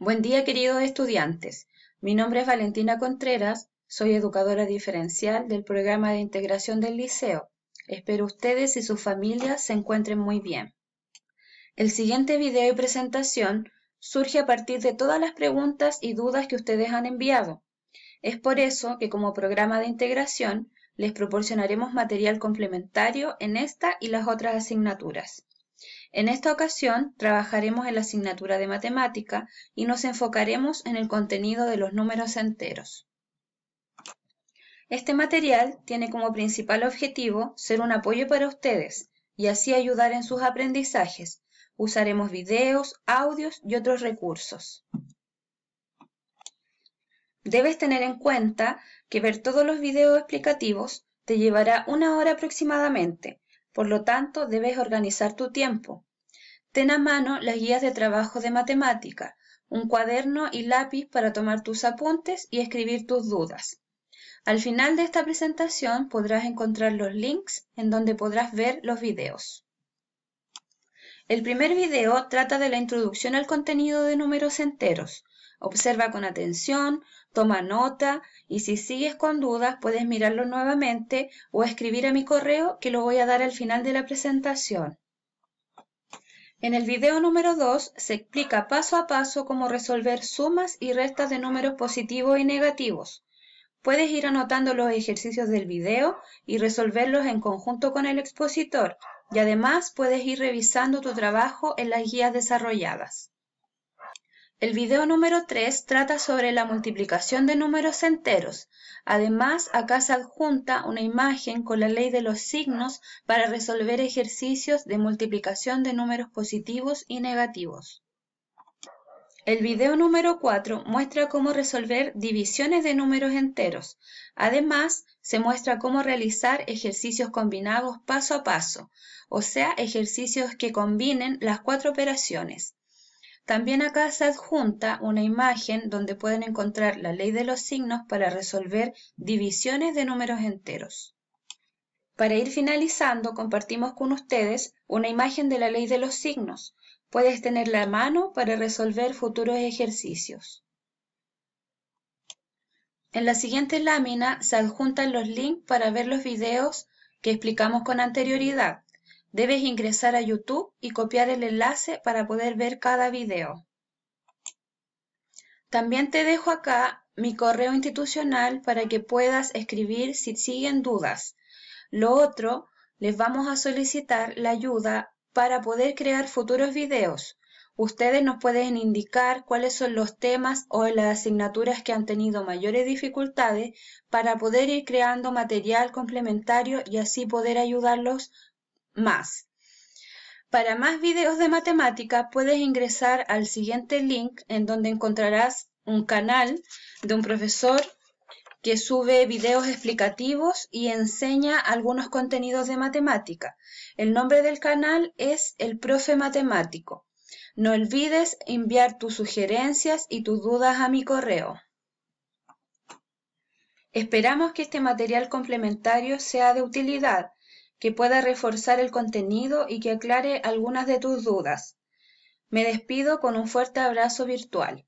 Buen día, queridos estudiantes. Mi nombre es Valentina Contreras, soy educadora diferencial del programa de integración del liceo. Espero ustedes y sus familias se encuentren muy bien. El siguiente video y presentación surge a partir de todas las preguntas y dudas que ustedes han enviado. Es por eso que como programa de integración les proporcionaremos material complementario en esta y las otras asignaturas. En esta ocasión trabajaremos en la asignatura de matemática y nos enfocaremos en el contenido de los números enteros. Este material tiene como principal objetivo ser un apoyo para ustedes y así ayudar en sus aprendizajes. Usaremos videos, audios y otros recursos. Debes tener en cuenta que ver todos los videos explicativos te llevará una hora aproximadamente por lo tanto, debes organizar tu tiempo. Ten a mano las guías de trabajo de matemática, un cuaderno y lápiz para tomar tus apuntes y escribir tus dudas. Al final de esta presentación podrás encontrar los links en donde podrás ver los videos. El primer video trata de la introducción al contenido de números enteros, Observa con atención, toma nota y si sigues con dudas puedes mirarlo nuevamente o escribir a mi correo que lo voy a dar al final de la presentación. En el video número 2 se explica paso a paso cómo resolver sumas y restas de números positivos y negativos. Puedes ir anotando los ejercicios del video y resolverlos en conjunto con el expositor y además puedes ir revisando tu trabajo en las guías desarrolladas. El video número 3 trata sobre la multiplicación de números enteros. Además, acá se adjunta una imagen con la ley de los signos para resolver ejercicios de multiplicación de números positivos y negativos. El video número 4 muestra cómo resolver divisiones de números enteros. Además, se muestra cómo realizar ejercicios combinados paso a paso, o sea, ejercicios que combinen las cuatro operaciones. También acá se adjunta una imagen donde pueden encontrar la ley de los signos para resolver divisiones de números enteros. Para ir finalizando, compartimos con ustedes una imagen de la ley de los signos. Puedes tenerla a mano para resolver futuros ejercicios. En la siguiente lámina se adjuntan los links para ver los videos que explicamos con anterioridad. Debes ingresar a YouTube y copiar el enlace para poder ver cada video. También te dejo acá mi correo institucional para que puedas escribir si siguen dudas. Lo otro, les vamos a solicitar la ayuda para poder crear futuros videos. Ustedes nos pueden indicar cuáles son los temas o las asignaturas que han tenido mayores dificultades para poder ir creando material complementario y así poder ayudarlos más. Para más videos de matemática puedes ingresar al siguiente link en donde encontrarás un canal de un profesor que sube videos explicativos y enseña algunos contenidos de matemática. El nombre del canal es El Profe Matemático. No olvides enviar tus sugerencias y tus dudas a mi correo. Esperamos que este material complementario sea de utilidad que pueda reforzar el contenido y que aclare algunas de tus dudas. Me despido con un fuerte abrazo virtual.